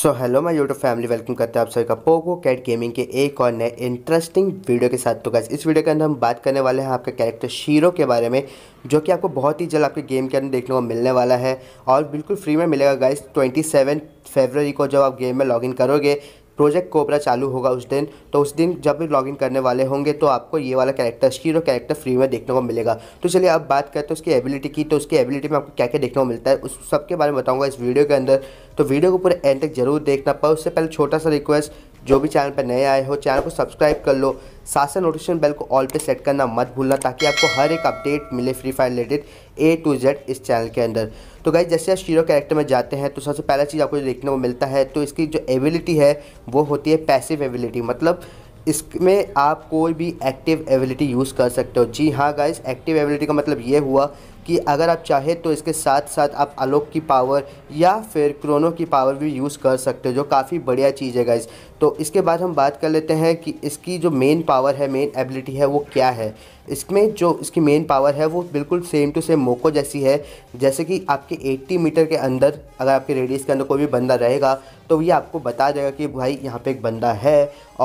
सो hello मैं YouTube family welcome करते हैं आप सभी का पोको कैट गेमिंग के एक और नए इंटरेस्टिंग वीडियो के साथ तो गैस इस वीडियो के अंदर हम बात करने वाले हैं आपका कैरेक्टर शीरो के बारे में जो कि आपको बहुत ही जल्द आपके गेम के अंदर देखने को मिलने वाला है और बिल्कुल फ्री में मिलेगा गाइस ट्वेंटी सेवन फेबररी को जब आप गेम में लॉगिन करोगे प्रोजेक्ट कोबरा चालू होगा उस दिन तो उस दिन जब भी लॉगिन करने वाले होंगे तो आपको ये वाला कैरेक्टर शीरो कैरेक्टर फ्री में देखने को मिलेगा तो चलिए अब बात करते हैं उसकी एबिलिटी की तो उसकी एबिलिटी में आपको क्या क्या देखने को मिलता है उस सबके बारे में बताऊँगा इस वीडियो के अंदर तो वीडियो को पूरे एंड तक जरूर देखना पर उससे पहले छोटा सा रिक्वेस्ट जो भी चैनल पर नए आए हो चैनल को सब्सक्राइब कर लो साथ साथ नोटिफिकेशन बेल को ऑल पे सेट करना मत भूलना ताकि आपको हर एक अपडेट मिले Free Fire related A to Z इस चैनल के अंदर तो गाइज जैसे आप शीरो कैरेक्टर में जाते हैं तो सबसे पहला चीज़ आपको देखने को मिलता है तो इसकी जो एबिलिटी है वो होती है पैसिव एबिलिटी मतलब इसमें आप कोई भी एक्टिव एबिलिटी यूज़ कर सकते हो जी हाँ गाइज एक्टिव एबिलिटी का मतलब ये हुआ कि अगर आप चाहें तो इसके साथ साथ आप आलोक की पावर या फिर क्रोनो की पावर भी यूज़ कर सकते हो जो काफ़ी बढ़िया चीज़ है गाइज तो इसके बाद हम बात कर लेते हैं कि इसकी जो मेन पावर है मेन एबिलिटी है वो क्या है इसमें जो इसकी मेन पावर है वो बिल्कुल सेम टू सेम मोको जैसी है जैसे कि आपके 80 मीटर के अंदर अगर आपके रेडियस के अंदर कोई भी बंदा रहेगा तो ये आपको बता देगा कि भाई यहाँ पे एक बंदा है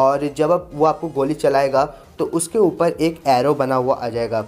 और जब आप वो आपको गोली चलाएगा तो उसके ऊपर एक एरो बना हुआ आ जाएगा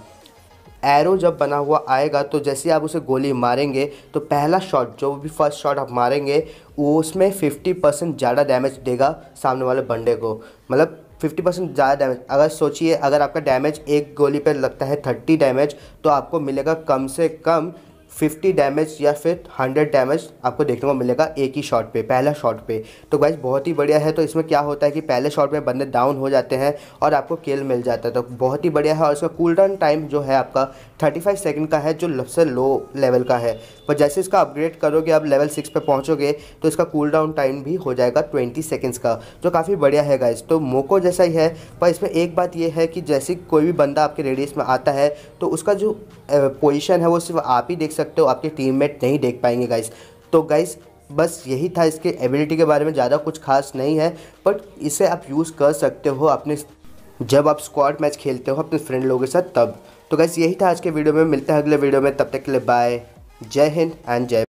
एरो जब बना हुआ आएगा तो जैसे आप उसे गोली मारेंगे तो पहला शॉट जो भी फर्स्ट शॉट आप मारेंगे वो उसमें फिफ्टी परसेंट ज़्यादा डैमेज देगा सामने वाले बंडे को मतलब फिफ्टी परसेंट ज़्यादा डैमेज अगर सोचिए अगर आपका डैमेज एक गोली पर लगता है थर्टी डैमेज तो आपको मिलेगा कम से कम फिफ्टी डैमेज या फिर हंड्रेड डैमेज आपको देखने को मिलेगा एक ही शॉट पे पहला शॉट पे तो गाइज बहुत ही बढ़िया है तो इसमें क्या होता है कि पहले शॉट में बंदे डाउन हो जाते हैं और आपको केल मिल जाता है तो बहुत ही बढ़िया है और इसका कूल डाउन टाइम जो है आपका थर्टी फाइव सेकेंड का है जो सबसे लो लेवल का है पर जैसे इसका अपग्रेड करोगे आप लेवल सिक्स पर पहुँचोगे तो इसका कूल डाउन टाइम भी हो जाएगा ट्वेंटी सेकेंड्स का जो काफ़ी बढ़िया है गाइज तो मोको जैसा ही है पर इसमें एक बात यह है कि जैसे कोई भी बंदा आपके रेडियस में आता है तो उसका जो पोजिशन है वो सिर्फ आप ही देख सकते सकते हो आपके टीममेट नहीं देख पाएंगे गाइस तो गाइस बस यही था इसके एबिलिटी के बारे में ज़्यादा कुछ खास नहीं है बट इसे आप यूज़ कर सकते हो अपने जब आप स्क्वाड मैच खेलते हो अपने फ्रेंड लोगों के साथ तब तो गैस यही था आज के वीडियो में मिलते हैं अगले वीडियो में तब तक के लिए बाय जय हिंद एंड जय